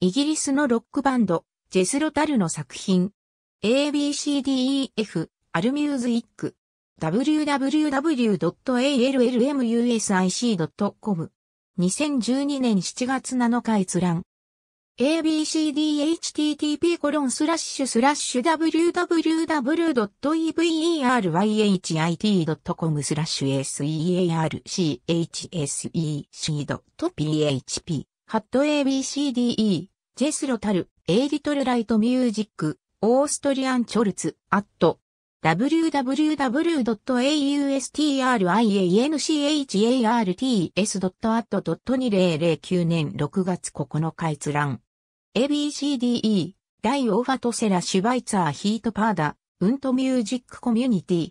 イギリスのロックバンド、ジェスロタルの作品。ABCDEF、アルミューズイック。www.allmusic.com。2012年7月7日閲覧。abcdhttp コロンスラッシュスラッシュ www.everyhit.com スラッシュ searchsec.php ハット ABCDE、ジェスロタル、エイリトルライトミュージック、オーストリアンチョルツ、アット、www.austrianchart.2009 s 年6月9日閲覧。ABCDE、大オファトセラシュバイツァーヒートパーダ、ウントミュージックコミュニティ。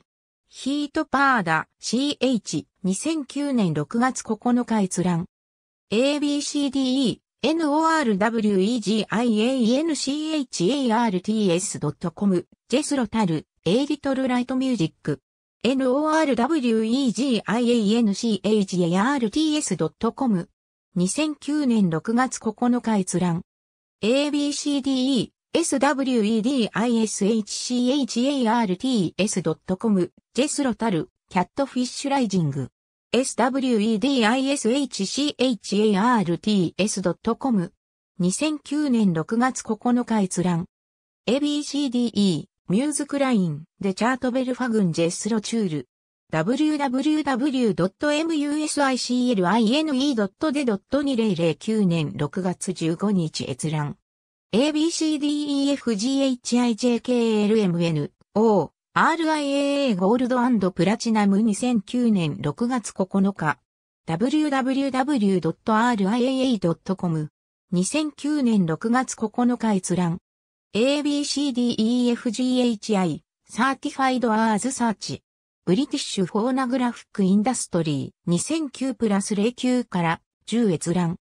ヒートパーダ、CH、2009年6月9日閲覧。a b c d e norwegianchars.com ジェスロタル、エ t リトルライトミュージック。norwegianchars.com 2009年6月9日閲覧。abcde swedishchart.com ジェスロタル、キャットフィッシュライジング。s w e d i s h a r t s c o m 2009年6月9日閲覧。ABCDE、ミューズクライン、デチャートベルファグンジェスロチュール。www.musicline.de.2009 年6月15日閲覧。ABCDEFGHIJKLMN、O、RIAA ゴールドプラチナム2009年6月9日 www.riaa.com 2009年6月9日閲覧 ABCDEFGHI サーティファイドアーズサーチブリティッシュフォーナグラフィックインダストリー2009プラス09から10閲覧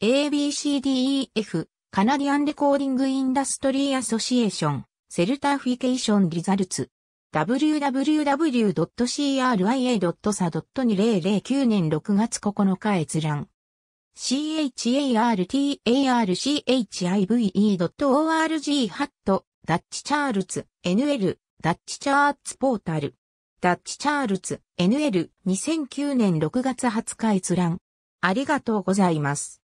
ABCDEF カナディアンレコーディングインダストリーアソシエーションセルターフィケーションリザルツ www.cria.sa.2009 年6月9日閲覧。chartarchive.org ハット、ダッチチャールズ、NL、ダッチチャーツポータル。ダッチチャールズ、NL、2009年6月20日閲覧。ありがとうございます。